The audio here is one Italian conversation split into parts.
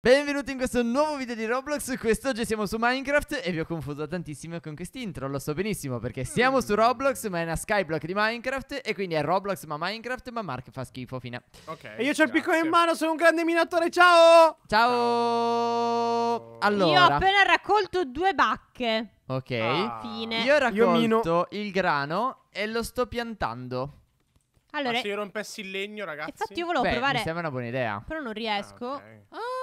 Benvenuti in questo nuovo video di Roblox, quest'oggi siamo su Minecraft e vi ho confuso tantissimo con quest'intro, lo so benissimo perché siamo su Roblox ma è una skyblock di Minecraft e quindi è Roblox ma Minecraft ma Mark fa schifo fine Ok. E io ho il piccolo in mano, sono un grande minatore, ciao! Ciao! Allora... Io ho appena raccolto due bacche. Ok. Ah. Fine. Io ho raccolto io il grano e lo sto piantando. Allora... Ma io rompessi il legno ragazzi... Infatti io volevo Beh, provare... mi sembra una buona idea. Però non riesco. Ah, okay. oh.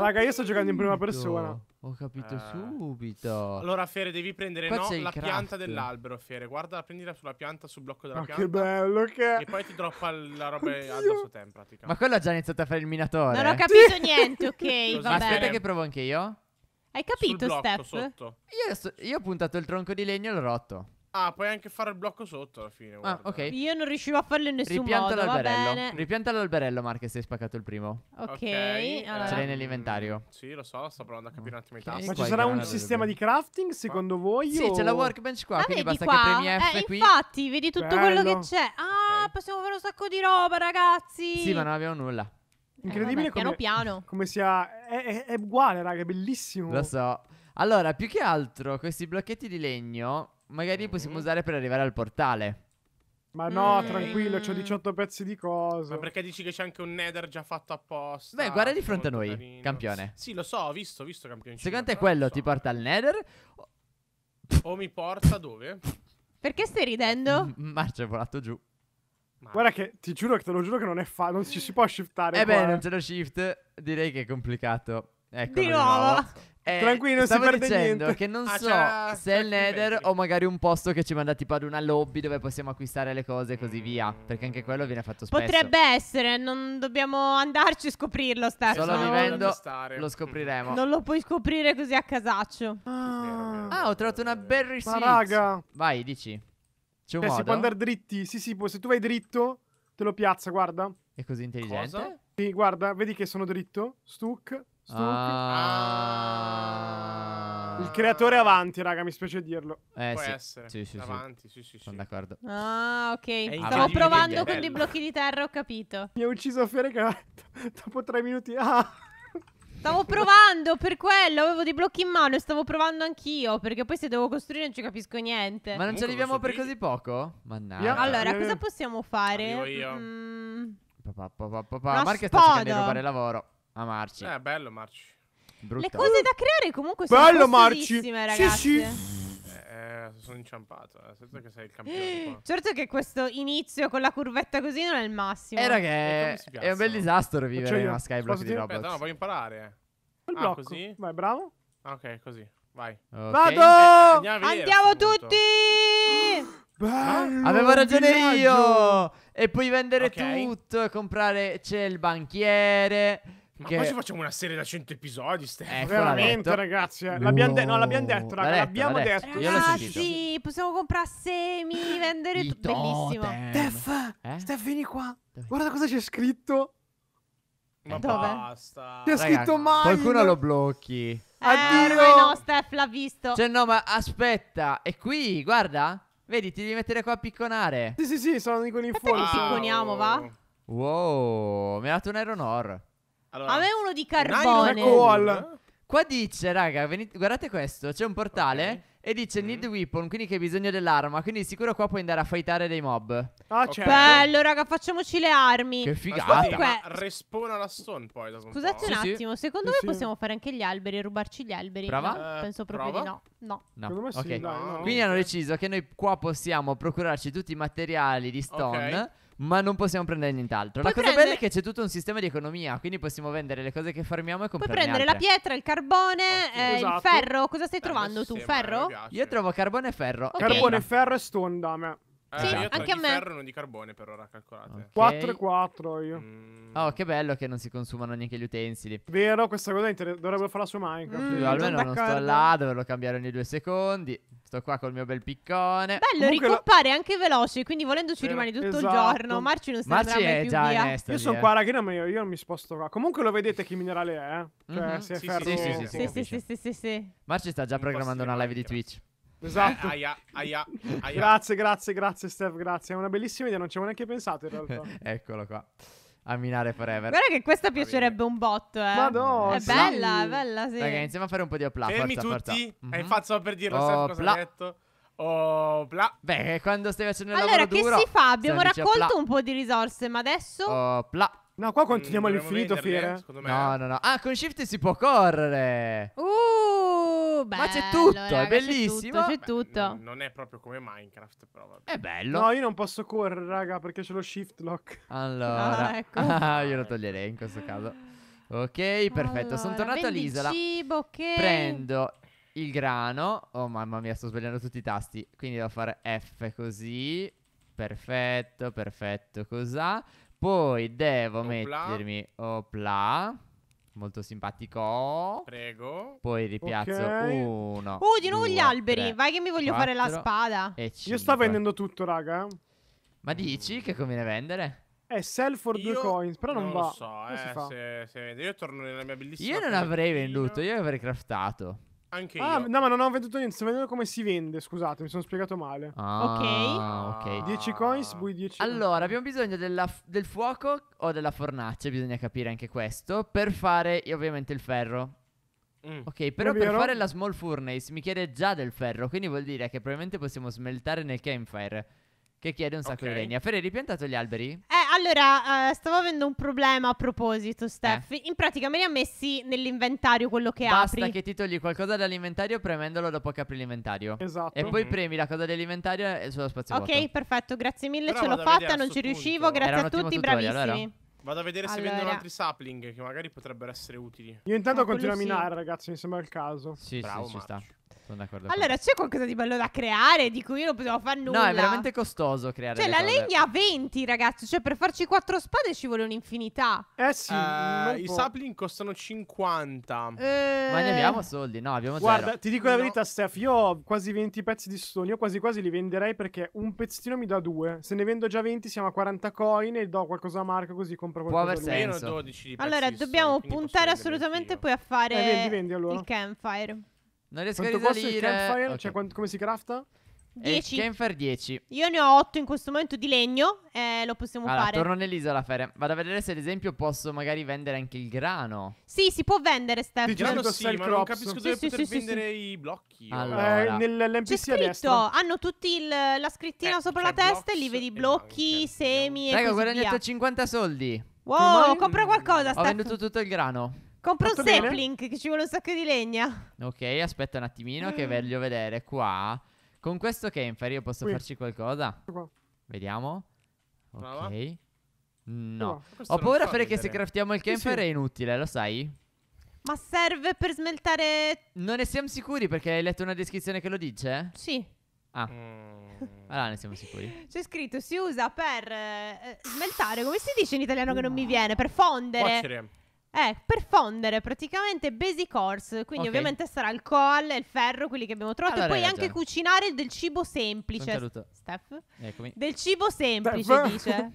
Raga, io sto giocando in prima persona. Ho capito eh. subito. Allora, Fere, devi prendere no, la craft. pianta dell'albero, Fere. Guarda, prendila sulla pianta, sul blocco della Ma pianta. Che bello che E poi ti droppa la roba Oddio. addosso a te, in pratica. Ma quello ha già iniziato a fare il minatore. Non ho capito niente, ok. va Ma aspetta che provo anche io. Hai capito, Steph? Io, io ho puntato il tronco di legno e l'ho rotto. Ah, puoi anche fare il blocco sotto alla fine. Ah, ok. Io non riuscivo a farlo in nessun Ripianta modo. L'alberello. Ripianta l'alberello, Marche, se hai spaccato il primo. Ok. okay. Eh, Ce l'hai nell'inventario. Mm, sì, lo so, sto provando a capire un attimo i tasti. Ma ci sarà un sistema di crafting, secondo voi? Sì, o... c'è la workbench qua, ah, quindi basta qua? che premi F eh, qui. infatti, vedi tutto Bello. quello che c'è. Ah, okay. possiamo fare un sacco di roba, ragazzi. Sì, ma non abbiamo nulla. Eh, Incredibile eh, vabbè, come, piano piano. come sia... È, è, è uguale, raga, è bellissimo. Lo so. Allora, più che altro, questi blocchetti di legno magari mm. possiamo usare per arrivare al portale. Ma no, mm. tranquillo, c'ho 18 pezzi di cosa. Ma perché dici che c'è anche un nether già fatto apposta? Beh, guarda di fronte a noi, carino. campione. Sì, lo so, ho visto, ho visto campione. Secondo te quello so. ti porta al nether? O... mi porta dove? Perché stai ridendo? M- Marcia è volato giù. Marcia. Guarda che ti giuro che te lo giuro che non è fa, non ci si può shiftare. Eh beh, eh. non c'è lo shift, direi che è complicato. Ecco, di nuovo. Eh, Tranquillo, si perde niente. che non ah, so se è il Nether o magari un posto che ci manda tipo ad una lobby dove possiamo acquistare le cose e così via. Perché anche quello viene fatto spesso. Potrebbe essere, non dobbiamo andarci a scoprirlo, Stefano. Solo vivendo lo scopriremo. Non lo puoi scoprire così a casaccio. Ah, ah ho trovato una berry Ma raga. Vai, dici. C'è un eh, modo? Si può andare dritti. Sì, sì, se tu vai dritto te lo piazza, guarda. È così intelligente? Cosa? Sì, guarda, vedi che sono dritto. Stuck. Ah. Il creatore avanti, raga, mi spiace dirlo. Eh, Può sì. essere. Sì, sì, avanti, sì, sì, Sono d'accordo. Ah, ok. Stavo provando con dei blocchi di terra, ho capito. Mi ha ucciso Fere che dopo tre minuti... Ah. Stavo provando per quello, avevo dei blocchi in mano e stavo provando anch'io, perché poi se devo costruire non ci capisco niente. Ma non Comunque ci arriviamo per così poco? Mannaggia. Allora, cosa possiamo fare? Arrivo io. Mm. Papà, papà, pa, pa, pa. Marca sta cercando di rubare lavoro a Marci. Eh, bello Marci. Brutta. Le cose da creare comunque sono bello, Marci. ragazzi. Sì, sì. Eh, eh, sono inciampato. Eh. Certo che sei il campione. Certo che questo inizio con la curvetta così non è il massimo. Era che eh, è, un bel disastro vivere cioè, in una skyblock di Roblox. Aspetta, no, voglio imparare. Il ah, blocco. così? Vai, bravo. Ah, ok, così. Vai. Okay. Vado! andiamo, andiamo tutti! Bello, Avevo ragione io! E puoi vendere okay. tutto e comprare... C'è il banchiere... Perché... Poi ci facciamo una serie da 100 episodi, Stefano. Eh, Veramente, ragazzi. Eh. L'abbiamo de- no, l'abbiamo detto, raga. L'abbiamo detto. detto. Ragazzi, ah, possiamo comprare semi, vendere tutto. Bellissimo. Steph, eh? Steph, vieni qua. Guarda cosa c'è scritto. Ma Dove? basta. C'è Ragazzi, scritto mai. Qualcuno lo blocchi. Eh, Addio. no, Steph l'ha visto. Cioè, no, ma aspetta. È qui, guarda. Vedi, ti devi mettere qua a picconare. Sì, sì, sì, sono di quelli in fuori. Aspetta che picconiamo, va? Wow, mi ha dato un Aeronor. Allora, a me uno di carbone. Call. Qua dice, raga, venite, guardate questo, c'è un portale okay. e dice mm. need weapon, quindi che hai bisogno dell'arma, quindi sicuro qua puoi andare a fightare dei mob. Ah, certo. Bello, raga, facciamoci le armi. Che figata. Comunque, respawn alla stone poi dopo un Scusate un, un attimo, secondo sì, me possiamo fare anche gli alberi, rubarci gli alberi. Prova? Eh, Penso proprio prova? di no. No. no. Okay. no, no quindi hanno deciso che noi qua possiamo procurarci tutti i materiali di stone. Okay ma non possiamo prendere nient'altro. Puoi la cosa prendere... bella è che c'è tutto un sistema di economia, quindi possiamo vendere le cose che farmiamo e comprare. Puoi prendere altre. la pietra, il carbone, oh, eh, esatto. il ferro. Cosa stai eh, ferro trovando tu? Ferro? Io trovo carbone e ferro. Okay. Carbone, ferro e stone a me. Eh, sì, esatto. anche a me. ferro non di carbone per ora calcolate. 4 e 4 io. Mm. Oh, che bello che non si consumano neanche gli utensili. Vero, questa cosa inter- dovrebbero farla su Minecraft. Mm, almeno non sto là doverlo cambiare ogni due secondi. Sto qua col mio bel piccone. Bello, ricompare la... anche veloce, quindi volendo ci rimani tutto esatto. il giorno. Marci non sta Marci è già via. Io via. sono eh. qua, raga, non mi, io non mi sposto qua. Comunque lo vedete che minerale è, eh? Cioè, mm-hmm. se è sì, ferro... Sì, sì, sì, sì, sì, sì, sì, sì, Marci sta già programmando una live di Twitch. Esatto. Eh, aia, aia, aia. Grazie, grazie, grazie Steph, grazie. È una bellissima idea, non ci avevo neanche pensato in realtà. Eccolo qua. A minare forever. Guarda che questa piacerebbe un botto, eh. Ma no, è sì. bella, è bella, sì. Raga, iniziamo a fare un po' di applauso. Fermi forza, tutti. Forza. Mhm. mm infatti stavo per dirlo, oh, cosa hai detto. Oh, bla. Beh, quando stai facendo il allora, lavoro duro Allora, che si fa? Abbiamo raccolto un po' di risorse, ma adesso Oh, bla. No, qua mm, continuiamo all'infinito, Fiera. Eh, no, no, no. Ah, con Shift si può correre. Uh, bello, Ma c'è tutto, raga, è bellissimo. C'è tutto. Beh, tutto. non è proprio come Minecraft, però vabbè. È bello. No, io non posso correre, raga, perché c'è lo Shift Lock. Allora. Ah, ecco. ah, io lo toglierei in questo caso. Ok, perfetto. Allora, Sono tornato all'isola. Cibo, okay. Prendo il grano. Oh, mamma mia, sto sbagliando tutti i tasti. Quindi devo fare F così. Perfetto, perfetto, cos'ha? Poi devo Opla. mettermi Opla. Molto simpatico. Prego. Poi ripiazzo okay. uno. Uh, di nuovo due, gli alberi. Tre, Vai che mi voglio fare la spada. Io sto vendendo tutto, raga. Ma dici che conviene vendere? È sell for io due coins, però non, va. Non lo so, eh, se, se, io torno nella mia bellissima... Io non avrei venduto, io avrei craftato. Anche ah, io. no, ma non ho venduto niente. Sto vedendo come si vende. Scusate, mi sono spiegato male. Ah, ok. ok. 10 ah, coins, bui 10. Allora, abbiamo bisogno f- del fuoco o della fornace. Bisogna capire anche questo. Per fare, ovviamente, il ferro. Mm. Ok, però per fare la small furnace mi chiede già del ferro. Quindi vuol dire che probabilmente possiamo smeltare nel campfire. Che chiede un sacco okay. di legna. Ferri, hai ripiantato gli alberi? Eh, allora, eh, stavo avendo un problema a proposito, Steph. Eh. In pratica me li ha messi nell'inventario quello che Basta apri. Basta che ti togli qualcosa dall'inventario premendolo dopo che apri l'inventario. Esatto. E poi mm-hmm. premi la cosa dell'inventario e sullo spazio Ok, vuoto. perfetto, grazie mille, Però ce l'ho fatta, non ci punto. riuscivo, grazie a tutti, tutorial, bravissimi. Vero? Vado a vedere allora. se vendono altri sapling che magari potrebbero essere utili. Io intanto Ma continuo a minare, sì. ragazzi, mi sembra il caso. Sì, Bravo, sì, ci sta. Sono d'accordo. Allora, c'è qualcosa di bello da creare di cui io non potevo fare nulla. No, è veramente costoso creare. Cioè, la cose. legna a 20, ragazzi. Cioè, per farci quattro spade ci vuole un'infinità. Eh sì. Uh, I sapling costano 50. Eh... Ma ne abbiamo soldi? No, abbiamo Guarda, zero. ti dico no. la verità, Steph. Io ho quasi 20 pezzi di stone. Io quasi quasi li venderei perché un pezzettino mi dà due. Se ne vendo già 20, siamo a 40 coin e do qualcosa a Marco così compro qualcosa. Può aver senso. Allora, dobbiamo puntare assolutamente poi a fare eh, vendi, vendi, allora. il campfire. Non riesco Quanto a risalire. il campfire? Okay. Cioè, quant- come si crafta? 10. Eh, campfire 10. Io ne ho 8 in questo momento di legno. Eh, lo possiamo allora, fare. Torno nell'isola, Fere. Vado a vedere se ad esempio posso magari vendere anche il grano. Sì, si può vendere, Stefano. Il grano sì, ma crops. non capisco sì, dove sì, poter sì, vendere sì. i blocchi. Allora. Eh, eh nell'NPC C'è scritto, hanno tutti il, la scrittina eh, sopra cioè, la testa e lì vedi blocchi, banche, certo, semi Raga, e Raga, ho guadagnato via. 50 soldi. Wow, compra qualcosa, Stefano. Ho venduto tutto il grano. Compro un sapling che ci vuole un sacco di legna. Ok, aspetta un attimino che mm. voglio vedere qua. Con questo camper io posso Qui. farci qualcosa? Qua. Vediamo. Ok. Brava. No. Questo Ho non paura fa perché se vedere. craftiamo il camper sì. è inutile, lo sai? Ma serve per smeltare... Non ne siamo sicuri perché hai letto una descrizione che lo dice? Sì. Ah. Mm. Allora ne siamo sicuri. C'è scritto si usa per eh, smeltare, come si dice in italiano che non mi viene? Per fondere. Cuocere. Eh, per fondere praticamente basic horse, quindi okay. ovviamente sarà il col e il ferro, quelli che abbiamo trovato, allora, e puoi anche cucinare del cibo semplice. Saluto. Steph? Eccomi. Del cibo semplice, dice.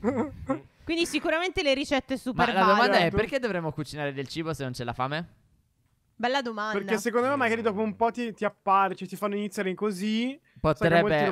quindi sicuramente le ricette super Ma la domanda è perché dovremmo cucinare del cibo se non c'è la fame? Bella domanda. Perché secondo me magari dopo un po' ti, ti apparci, cioè ti fanno iniziare così. Potrebbe, potrebbe,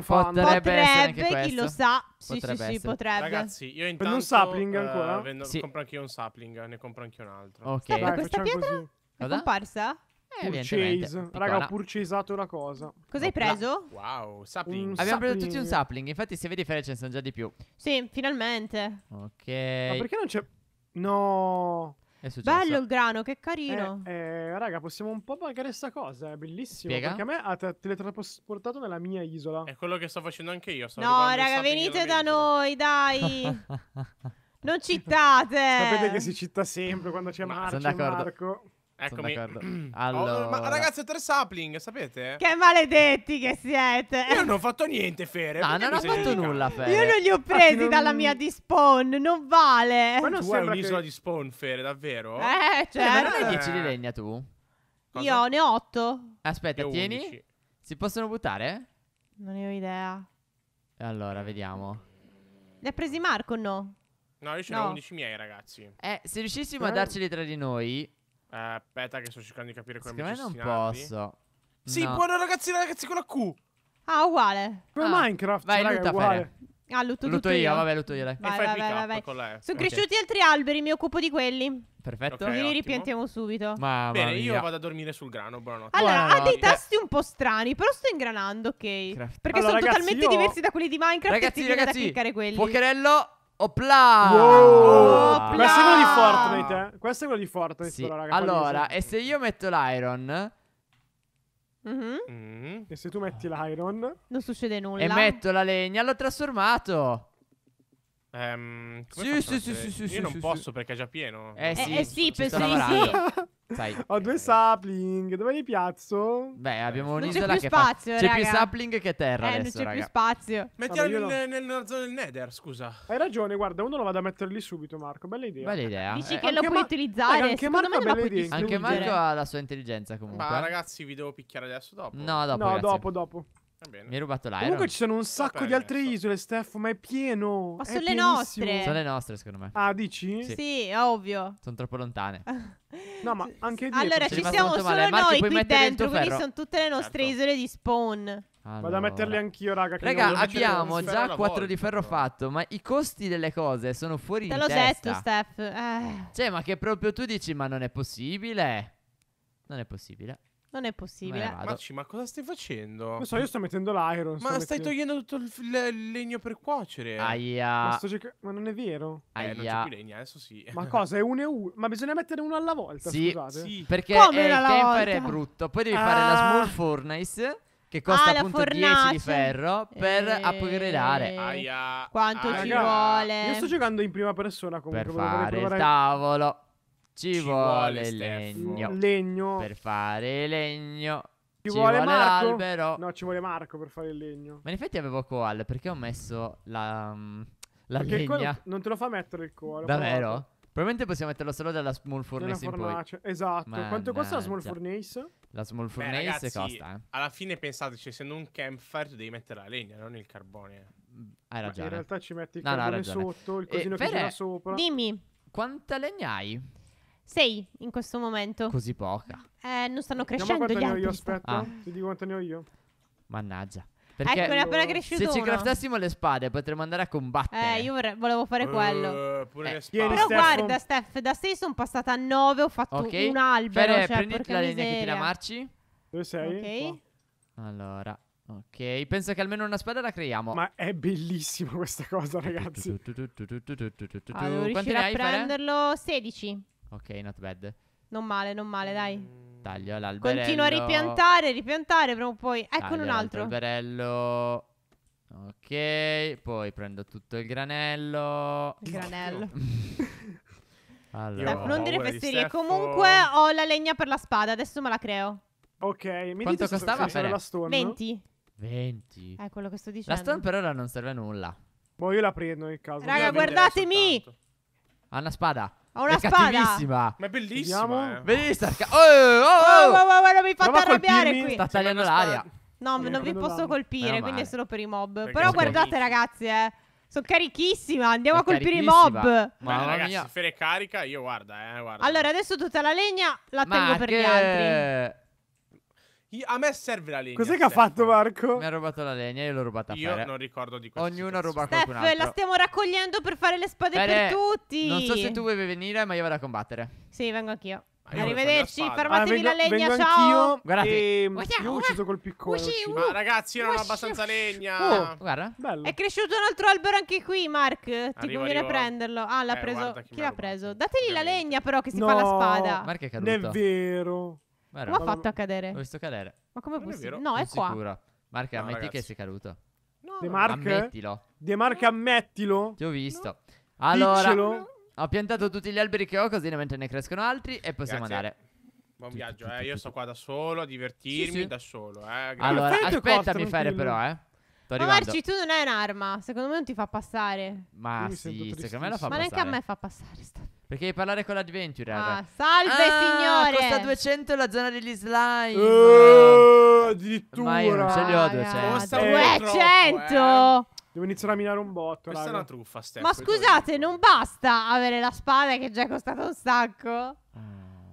potrebbe chi lo sa. Sì, potrebbe sì, sì, potrebbe. Ragazzi, io intanto... Prendo un sapling uh, ancora? Eh, vendo, sì. Compro anche io un sapling, ne compro anche un altro. Ok. Dai, Dai questa pietra così. è comparsa? Eh, Purchase. Raga, ho purchaseato una cosa. Cos'hai preso? Wow, sapling. Un Abbiamo sapling. preso tutti un sapling. Infatti, se vedi, Fede ce ne sono già di più. Sì, finalmente. Ok. Ma perché non c'è... No... Bello il grano, che carino. Eh, eh, raga, possiamo un po' pagare questa cosa, è bellissimo. Spiega? Perché a me ha te- teletrasportato nella mia isola. È quello che sto facendo anche io. no, raga, venite da noi, dai. non citate. Sapete che si citta sempre quando c'è Ma, Marco. Eccomi. Allora. Oh, ma ragazzi, tre sapling, sapete? Che maledetti che siete. Io non ho fatto niente, Fere. No, ah, non ho fatto nulla, Fere. Io non li ho presi non... dalla mia di spawn, non vale. Ma non tu hai un'isola che... di spawn, Fere, davvero? Eh, certo. Eh, ma non hai 10 certo. di legna tu? Cosa? Io ne ho 8. Aspetta, tieni. Si possono buttare? Non ne ho idea. Allora, vediamo. Ne ha presi Marco o no? No, io ce ne ho 11 miei, ragazzi. Eh, se riuscissimo Però... a darceli tra di noi, eh, aspetta, che sto cercando di capire come mi non posso. Sì, no. buono ragazzi, ragazzi, con la Q. Ah, uguale. Per ah. Minecraft. Vai, raga, lutta uguale. Ah, lutto, lutto, lutto io. io. Vabbè, lutto io. Dai. Vai, e fai vai, vai, Sono okay. cresciuti altri alberi, mi occupo di quelli. Perfetto. Okay, li ripiantiamo subito. Mamma Bene, mia. io vado a dormire sul grano, buonanotte. Allora, buonanotte. ha dei tasti un po' strani, però sto ingranando, ok? Craft. Perché allora, sono ragazzi, totalmente io... diversi da quelli di Minecraft ragazzi, e si ragazzi, da cliccare quelli. Pocherello Opla! Wow! Questo è quello di Fortnite, eh? Questo è quello di Fortnite, sì. però, raga, Allora, e se io metto l'iron... Mm-hmm. mm-hmm. E se tu metti l'iron... Non succede nulla. E metto la legna, l'ho trasformato. Um, sì, sì, sì, sì, sì, Io non sì, posso sì. perché è già pieno. Eh, eh sì, eh, sì penso di sì. Sai, Ho due eh, sapling, dove li piazzo? Beh, abbiamo un'isola che spazio, fa... C'è più sapling che terra eh, adesso, non c'è più spazio. Mettiamo in, no. nella zona del Nether, scusa. Hai ragione, guarda, uno lo vado a mettere lì subito, Marco, bella idea. Bella idea. Dici eh, che lo puoi ma... utilizzare, raga, eh, anche Marco me Anche Marco ha la sua intelligenza comunque. Ma ragazzi, vi devo picchiare adesso dopo? No, dopo, No, dopo, dopo. Mi hai rubato l'aereo. Comunque ci sono un sacco di altre isole, Steph, ma è pieno. Ma sono le nostre. Sono le nostre, secondo me. Ah, dici? Sì, sì ovvio. Sono troppo lontane. no, ma anche dietro. Allora, ci siamo solo male. noi Marchi, qui dentro, quindi sono tutte le certo. nostre certo. isole di spawn. Allora. Vado a metterle anch'io, raga. raga, abbiamo già 4 di ferro fatto, ma i costi delle cose sono fuori Te di testa. Te l'ho detto, Steph. Eh. Cioè, ma che proprio tu dici, ma non è possibile. Non è possibile. Non è possibile. Beh, Maci, ma cosa stai facendo? Non so, io sto mettendo l'iron. Ma stai mettendo... togliendo tutto il, f- il, legno per cuocere. Aia. Ma, cerca... ma non è vero. Aia. Eh, non c'è più legna, adesso sì. Ma cosa? È uno e uno. Ma bisogna mettere uno alla volta. Sì. Scusate. Sì. Perché Come il temper è brutto. Poi devi ah. fare la ah. small furnace. Che costa ah, appunto fornace. 10 di ferro per eh. upgradeare. Aia. Quanto Aia. ci vuole. Io sto giocando in prima persona comunque. Per fare il tavolo. Ci, vuole, vuole legno. Mm. legno. Per fare legno. Ci, ci vuole, vuole l'albero. No, ci vuole Marco per fare il legno. Ma in effetti avevo coal perché ho messo la, mm, la perché legna. non te lo fa mettere il coal. Davvero? Però... Probabilmente possiamo metterlo solo dalla small furnace in poi. Esatto. Mannaggia. Quanto costa la small furnace? La small furnace Beh, ragazzi, costa. Eh. Alla fine pensateci, cioè, essendo un campfire tu devi mettere la legna, non il carbone. Hai ragione. Ma in realtà ci metti il no, carbone no, sotto, il eh, cosino eh, che c'è sopra. Dimmi. Quanta legna hai? Sei in questo momento. Così poca. Eh, non stanno crescendo gli altri. io, aspetta. Ah. Ti dico quanto ne ho io. Mannaggia. Perché ecco, ne è appena cresciuto. Se ci craftassimo le spade, potremmo andare a combattere. Eh, io vorrei, volevo fare uh, quello. pure eh. le spade. Però Steph guarda, un... Steph, da 6 sono passata a 9. Ho fatto okay. un albero. Fere, cioè, prenditi la miseria. legna che tira Marci. Dove sei? Ok. Qua. Oh. Allora. Ok, penso che almeno una spada la creiamo. Ma è bellissima questa cosa, ragazzi. Ah, devo riuscire a prenderlo. Fere? 16. Ok, not bad. Non male, non male, dai. Mm. Taglio l'alberello. Continua a ripiantare, ripiantare, prima o poi. Eccone un altro. Alberello. Ok, poi prendo tutto il granello. Il granello. allora. Dai, ecco, non dire fesserie. Di Comunque ho la legna per la spada, adesso me la creo. Ok, mi Quanto costava per la stone? 20. 20. È quello che sto dicendo. La stone per ora non serve a nulla. Boh, io la prendo in caso. Raga, guardatemi! Soltanto. Ha una spada. Ha una è spada. cattivissima. Ma è bellissima. Eh. Bellissima. Oh, oh, oh, oh. oh, oh, oh non mi fate arrabbiare qui. Sta tagliando l'aria. No, eh, non vi posso colpire, quindi è solo per i mob. Perché Però guardate, ragazzi, eh. Sono carichissima, andiamo è a colpire i mob. Ma Bene, ragazzi, mia. Fere carica, io guarda, eh, guarda. Allora, adesso tutta la legna la Ma tengo che... per gli altri. Chi... A me serve la legna. Cos'è che ha fatto Marco? Mi ha rubato la legna e l'ho rubata a Io non ricordo di questo. Ognuno ha rubato Steph, qualcun altro. la stiamo raccogliendo per fare le spade Bene, per tutti. Non so se tu vuoi venire, ma io vado a combattere. Sì, vengo anch'io. Io Arrivederci, fermatevi ah, vengo, la legna, ciao. Anch'io. Guardate, e... Ehm, io ho ucciso col piccone. Ma ragazzi, io non ho abbastanza legna. Oh, guarda, bello. È cresciuto un altro albero anche qui, Mark. Ti arrivo, conviene arrivo. prenderlo. Ah, l'ha eh, preso. Chi, chi l'ha preso? Dategli Ovviamente. la legna, però, che si no, fa la spada. Mark è caduto. Non è vero. Guarda, L'ho fatto a cadere. L'ho visto cadere. Ma come Non è possibile? No, è qua. sicuro. Marca, No, ammetti che sei caduto. No, De Mark? Ammettilo. De Marca, ammettilo. Ti ho visto. Allora, Diccelo. ho piantato tutti gli alberi che ho, così mentre ne crescono altri e possiamo Grazie. andare. Buon viaggio, eh. Io sto qua da solo a divertirmi Sì, sì. da solo, eh. Allora, aspettami, aspetta, però, eh. Ma Marci, tu non hai un'arma. Secondo me non ti fa passare. Ma Io sì, secondo me la fa Ma passare. neanche a me fa passare. Sta... Perché devi parlare con l'Adventure. Ah, salve Ah, signore. Costa 200 la zona degli slime. Eh, addirittura. Ma io non ce li ho 200. Costa Eh, 200. Devo iniziare a minare un botto. Questa è una truffa, Steph. Ma scusate, non basta avere la spada che già è costata un sacco. Ah.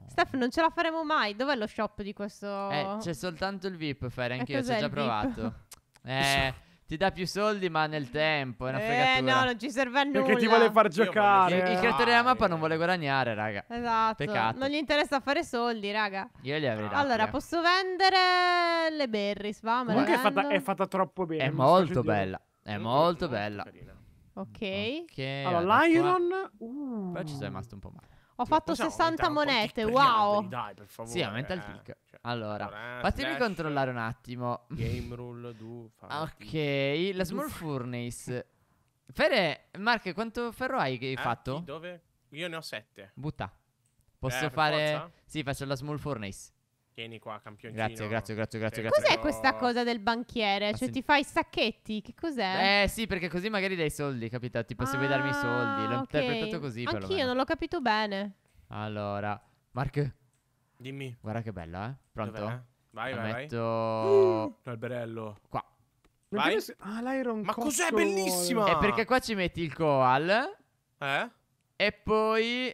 Steph, non ce la faremo mai. Dov'è lo shop di questo? Eh, c'è soltanto il VIP, Fare, anch'io ci ho già il VIP? provato. Eh, ti dà più soldi, ma nel tempo. È una eh, no, non ci serve a nulla. Perché ti vuole far giocare. Il, il creatore della mappa non vuole guadagnare, raga. Esatto. Peccato. Non gli interessa fare soldi, raga. Io li avrei dati. Allora, eh. posso vendere le berries, va? Me Comunque è fatta, è fatta, troppo bene. È molto bella. È molto bella. Ok. okay allora, l'iron. Uh. Però ci sei rimasto un po' male. Ho fatto 60 monete, wow. Dai, per favore. Sì, aumenta il eh. tick. Cioè, allora, allora eh, fatemi flash, controllare un attimo. Game rule do. Ah, ok, la small furnace. Fede, Mark, quanto ferro hai che hai eh, fatto? Dove? Io ne ho 7. Butta. Posso eh, fare? Forza? Sì, faccio la small furnace. Vieni qua, campioncino. Grazie, grazie, grazie, grazie. grazie. Cos'è questa cosa del banchiere? Cioè, ti fai i sacchetti? Che cos'è? Eh, sì, perché così magari dai soldi, capito? Tipo, ah, se vuoi darmi i ah, soldi. L'ho okay. interpretato così, però. Anch'io perlomeno. non l'ho capito bene. Allora, Mark. Dimmi. Guarda che bella, eh. Pronto? Dov'è? Vai, La vai, metto... vai. L'alberello. Qua. Vai. Ah, l'iron Ma cos'è? Bellissima! È perché qua ci metti il koal. Eh? E poi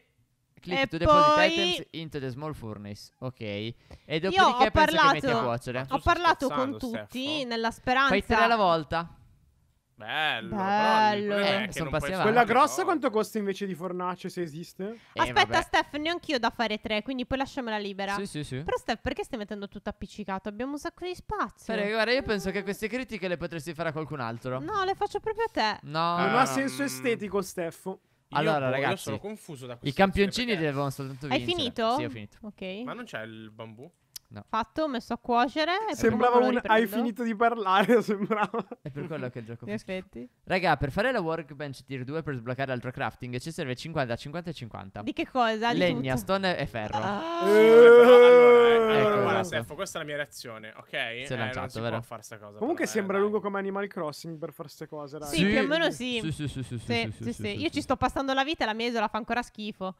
Click e to deposit items into the small furnace. Ok. E dopodiché ho parlato, metti a cuocere. Ho parlato con tutti Steffo. nella speranza. Fai tre alla volta. Bello, bello. Eh, sono passi avanti. Quella grossa quanto costa invece di fornace se esiste? Eh, Aspetta, vabbè. Steph, neanch'io ho da fare tre, quindi poi lasciamela libera. Sì, sì, sì. Però, Steph, perché stai mettendo tutto appiccicato? Abbiamo un sacco di spazio. Perché, guarda, io mm. penso che queste critiche le potresti fare a qualcun altro. No, le faccio proprio a te. No, non ha senso estetico, Steph allora, boh, ragazzi, io sono confuso da questo. I campioncini perché... devono soltanto vincere. Hai finito? Sì, ho finito. Ok. Ma non c'è il bambù? No. Fatto, messo a cuocere. Sembrava un hai finito di parlare, sembrava. È per quello che il gioco fa. Raga, per fare la workbench tier 2 per sbloccare l'altro crafting ci serve 50, 50 e 50. Di che cosa? Di Legna, tutto. stone e ferro. Ah. Allora, eh. ecco, ecco. Esatto. guarda, Sefo, questa è la mia reazione, ok? Eh, lanciato, non si vero? può cosa. Comunque però, sembra eh, lungo come Animal Crossing per fare queste cose, raga. Sì, sì, più o meno sì. Sì, sì, sì, sì, sì, sì Io ci sto passando la vita e la mia isola fa ancora schifo.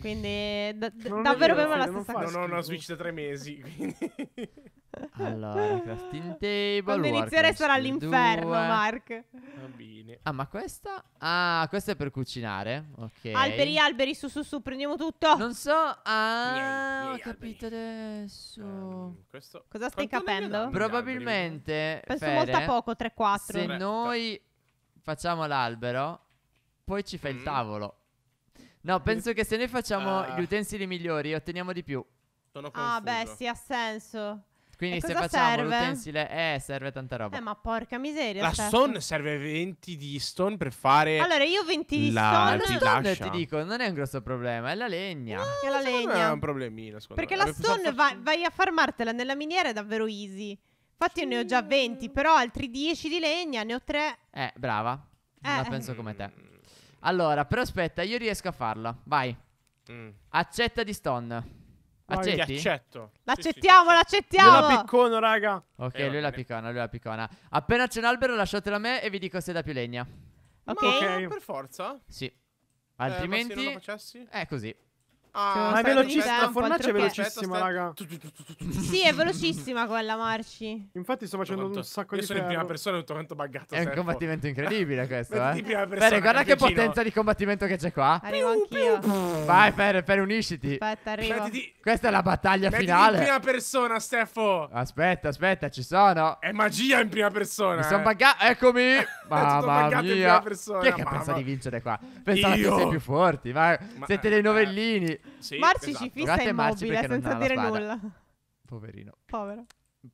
Quindi da- d- davvero avevo la stessa cosa. Non ho una Switch da tre mesi, quindi... Allora, crafting table. Quando inizierei sarà l'inferno, due. Mark. Va bene. Ah, ma questa? Ah, questa è per cucinare. Ok. Alberi, alberi, su, su, su, prendiamo tutto. Non so. Ah, miei, miei ho capito alberi. adesso. Um, questo... Cosa stai Quanto capendo? Probabilmente. Penso Fede, molto a poco, 3-4. Se Corretto. noi facciamo l'albero, poi ci fai mm. il tavolo. No, penso che se noi facciamo Ah. gli utensili migliori otteniamo di più. Sono confuso. Ah, beh, sì, ha senso. Quindi E se facciamo serve? l'utensile, eh, serve tanta roba. Eh, ma porca miseria. La Steph. Son serve 20 di stone per fare... Allora, io 20 di La- stone. La stone, ti dico, non è un grosso problema, è la legna. Eh, è la legna. me legna. È un problemino, Perché me. la stone va- vai a farmartela nella miniera è davvero easy. Infatti io ne ho già 20, però altri 10 di legna, ne ho 3. Eh, brava. Eh. La penso come te. Mm, allora, però aspetta, io riesco a farla. Vai. Mm. Accetta di stone. Accetti? accetto. L'accettiamo, sì, sì, l'accettiamo. Io la piccono, raga. Ok, eh, lui la piccona, lui la piccona. Appena c'è un albero, lasciatelo a me e vi dico se dà più legna. Ok. okay. Per forza? Sì. Altrimenti... Eh, se non lo facessi? È così. Ah, ma è velocissima, la fornace è velocissima, certo, raga. Sì, è velocissima quella, Marci. Infatti sto facendo un sacco di ferro. Io sono in prima persona e tutto quanto buggato. È un combattimento incredibile questo, eh. guarda che potenza di combattimento che c'è qua. Arrivo anch'io. Vai, Fer, Fer, unisciti. Aspetta, arrivo. Questa è la battaglia finale. in prima persona, Stefo. Aspetta, aspetta, ci sono. È magia in prima persona. Mi sono eh. buggato, eccomi. Mamma mia. Chi è che pensa di vincere qua? Pensavo che sei più forti, vai. Siete dei eh, novellini. Sì, Marci esatto. ci fissa Guardate immobile perché senza dire spada. nulla. Poverino. Povero.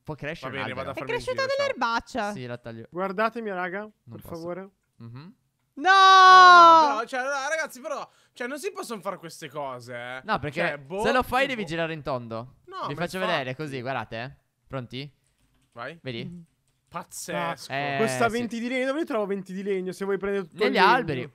Può crescere Va bene, vado a È farmi il cresciuta dell'erbaccia. Sì, la taglio. Guardatemi, raga, per posso. favore. Mhm. No, No! però, cioè, allora, ragazzi, però, cioè, non si possono fare queste cose. eh. No, perché Cioè, boh, se lo fai tipo- devi boh. girare in tondo. No, Vi faccio infatti. vedere così, guardate. Eh. Pronti? Vai. Vedi? Mm-hmm. Pazzesco. Eh, Costa sì. 20 di legno, dove ne trovo 20 di legno se vuoi prendere tutto il Negli legno? alberi.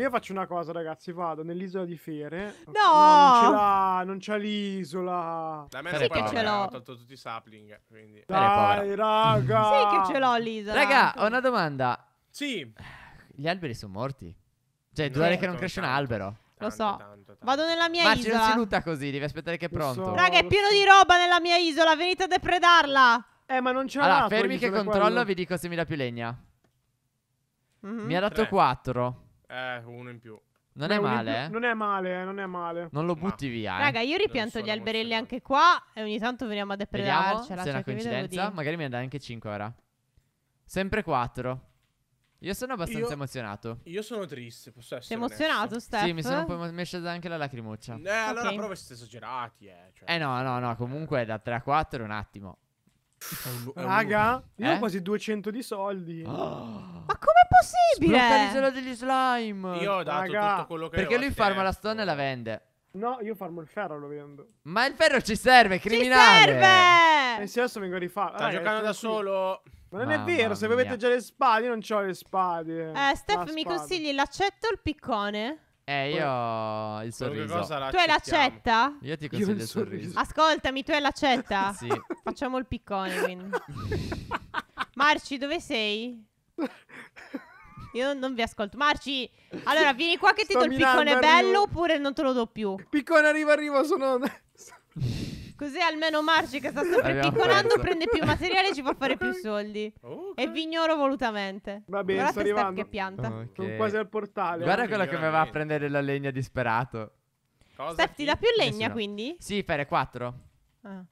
Io faccio una cosa, ragazzi. Vado nell'isola di Fere. No! no non, c'è non c'è l'isola. Da me sì che ce l'ho. Ho tolto tutti i sapling. Quindi. Dai, raga. sì che ce l'ho l'isola. Raga, ho una domanda. Sì. Gli alberi sono morti. Cioè, dudare che non cresce un albero. Lo so. Tanto, tanto. Vado nella mia Ma isola. Ma ci non si lutta così, devi aspettare che è pronto. So, Raga, è pieno so. di roba nella mia isola, venite a depredarla. Eh, ma non c'è Allora, fermi che controllo, quello. vi dico se mi dà più legna. Mm -hmm. Mi ha dato Tre. 4. Eh, uno in più. Non Beh, è male, eh? Non è male, eh, non è male. Non lo butti Ma. via. Eh. Raga, io ripianto gli alberelli anche qua e ogni tanto veniamo a depredarcela. Vediamo se è cioè, una coincidenza. Magari mi ne dai anche 5 ora. Sempre 4. Io sono abbastanza io, emozionato. Io sono triste, posso essere. Sei emozionato, Steph? Sì, mi, sono un mi è anche la lacrimuccia. Eh, allora okay. però siete esagerati, eh. Cioè. Eh no, no, no, comunque da 3 a 4 un attimo. Raga, io eh? ho quasi 200 di soldi. Oh. Ma com'è possibile? l'isola degli slime. Io ho dato Raga. tutto quello che Perché lui farma la stone e la vende. No, io farmo il ferro lo vendo. Ma il ferro ci serve, criminale. Ci serve! E se adesso vengo a rifare. Sta eh, giocando da solo. Ma non Mamma è vero, se avete già le spade, io non ho le spade. Eh, Steph, mi consigli l'accetto o il piccone? Eh, io il sorriso. Tu hai l'accetta? Io ti consiglio io il sorriso. sorriso. Ascoltami, tu hai l'accetta? sì. Facciamo il piccone, quindi. Marci, dove sei? Io non vi ascolto. Marci, allora vieni qua che ti Sto do il piccone bello oppure non te lo do più. Piccone, arrivo, arrivo, sono... Così almeno Marci che sta sempre piccolando prende più materiale e ci può fare più soldi. Okay. E vi ignoro volutamente. Va bene, Guardate sto arrivando. che pianta. Okay. Sono quasi al portale. Guarda quello che mi va a prendere la legna disperato. Cosa? Steph ti dà più legna Nessuno. quindi? Sì, fare 4. Ah.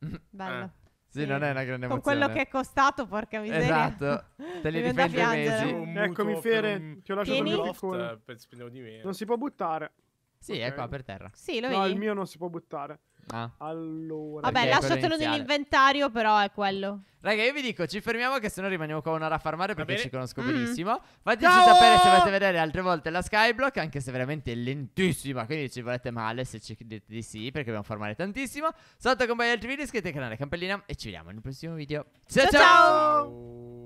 Bello. Eh. Sì, sì, non è una grande Con emozione. Con quello che è costato, porca miseria. Esatto. Te li difendi due mesi. Eccomi, Fiere, ti ho lasciato Tieni. il piccolo. Eh, non si può buttare. Sì, okay. è qua per terra. Sì, lo no, vedi? No, il mio non si può buttare. Ah. Allora, Vabbè, lasciatelo nell'inventario, però è quello. Raga, io vi dico, ci fermiamo che se no rimaniamo qua un'ora a farmare perché ci conosco mm. benissimo. Fateci Ciao! sapere se volete vedere altre volte la Skyblock, anche se veramente è lentissima, quindi ci volete male se ci dite di sì, perché dobbiamo farmare tantissimo. Sotto con voi altri video, iscrivetevi al canale, campellina e ci vediamo nel prossimo video. Ciao ciao! ciao. ciao.